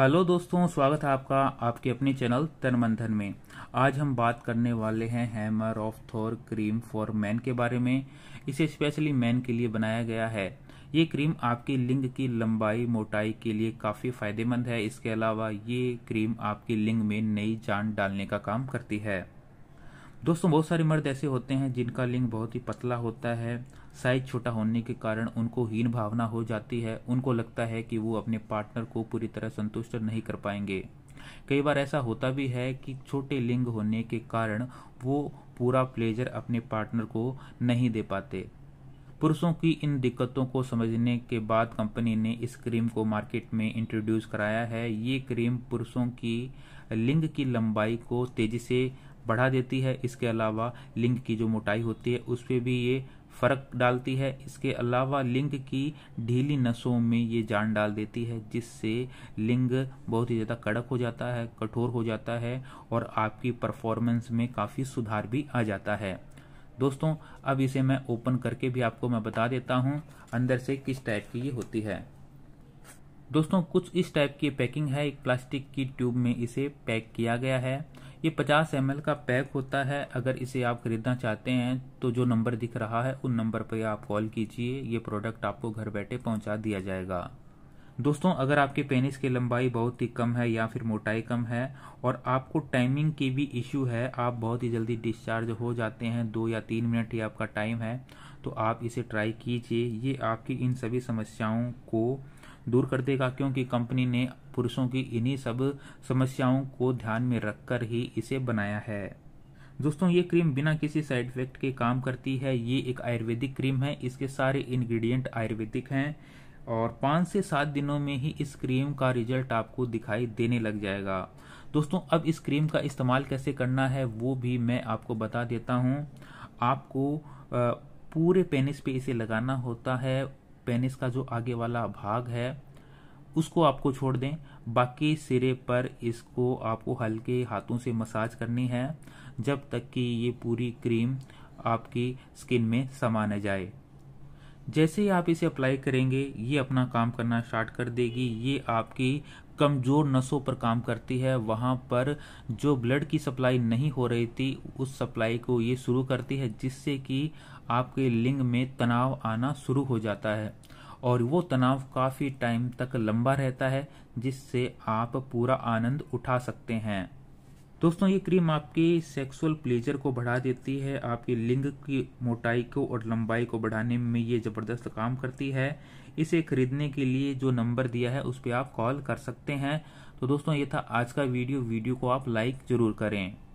hello दोस्तों स्वागत है आपका आपके अपने चैनल तनमंथन में आज हम बात करने वाले हैं hammer of Thor cream for man के बारे में इसे स्पेशली मैन के लिए बनाया गया है ये क्रीम आपकी लिंग की लंबाई मोटाई के लिए काफ़ी फायदेमंद है इसके अलावा ये क्रीम आपकी लिंग में नई जान डालने का काम करती है दोस्तों बहुत सारे मर्द ऐसे होते हैं जिनका लिंग बहुत ही पतला होता है साइज छोटा होने के कारण उनको हीन भावना हो जाती है उनको लगता है कि वो अपने पार्टनर को पूरी तरह संतुष्ट नहीं कर पाएंगे कई बार ऐसा होता भी है कि छोटे लिंग होने के कारण वो पूरा प्लेजर अपने पार्टनर को नहीं दे पाते पुरुषों की इन दिक्कतों को समझने के बाद कंपनी ने इस क्रीम को मार्केट में इंट्रोड्यूस कराया है ये क्रीम पुरुषों की लिंग की लंबाई को तेजी से बढ़ा देती है इसके अलावा लिंग की जो मोटाई होती है उस पर भी ये फर्क डालती है इसके अलावा लिंग की ढीली नसों में ये जान डाल देती है जिससे लिंग बहुत ही ज़्यादा कड़क हो जाता है कठोर हो जाता है और आपकी परफॉर्मेंस में काफ़ी सुधार भी आ जाता है दोस्तों अब इसे मैं ओपन करके भी आपको मैं बता देता हूँ अंदर से किस टाइप की ये होती है दोस्तों कुछ इस टाइप की पैकिंग है एक प्लास्टिक की ट्यूब में इसे पैक किया गया है ये 50 एम का पैक होता है अगर इसे आप खरीदना चाहते हैं तो जो नंबर दिख रहा है उन नंबर पर आप कॉल कीजिए ये प्रोडक्ट आपको घर बैठे पहुंचा दिया जाएगा दोस्तों अगर आपके पेनिस की लंबाई बहुत ही कम है या फिर मोटाई कम है और आपको टाइमिंग की भी इश्यू है आप बहुत ही जल्दी डिस्चार्ज हो जाते हैं दो या तीन मिनट ही आपका टाइम है तो आप इसे ट्राई कीजिए ये आपकी इन सभी समस्याओं को दूर कर देगा क्योंकि कंपनी ने पुरुषों की इन्हीं सब समस्याओं को ध्यान में रखकर ही इसे बनाया है दोस्तों ये क्रीम बिना किसी साइड इफेक्ट के काम करती है ये एक आयुर्वेदिक क्रीम है इसके सारे इंग्रेडिएंट आयुर्वेदिक हैं और पाँच से सात दिनों में ही इस क्रीम का रिजल्ट आपको दिखाई देने लग जाएगा दोस्तों अब इस क्रीम का इस्तेमाल कैसे करना है वो भी मैं आपको बता देता हूँ आपको पूरे पेनिस पे इसे लगाना होता है पेनिस का जो आगे वाला भाग है उसको आपको छोड़ दें बाकी सिरे पर इसको आपको हल्के हाथों से मसाज करनी है जब तक कि ये पूरी क्रीम आपकी स्किन में समा न जाए जैसे ही आप इसे अप्लाई करेंगे ये अपना काम करना स्टार्ट कर देगी ये आपकी कमज़ोर नसों पर काम करती है वहाँ पर जो ब्लड की सप्लाई नहीं हो रही थी उस सप्लाई को ये शुरू करती है जिससे कि आपके लिंग में तनाव आना शुरू हो जाता है और वो तनाव काफ़ी टाइम तक लंबा रहता है जिससे आप पूरा आनंद उठा सकते हैं दोस्तों ये क्रीम आपके सेक्सुअल प्लेजर को बढ़ा देती है आपके लिंग की मोटाई को और लंबाई को बढ़ाने में ये ज़बरदस्त काम करती है इसे खरीदने के लिए जो नंबर दिया है उस पर आप कॉल कर सकते हैं तो दोस्तों ये था आज का वीडियो वीडियो को आप लाइक ज़रूर करें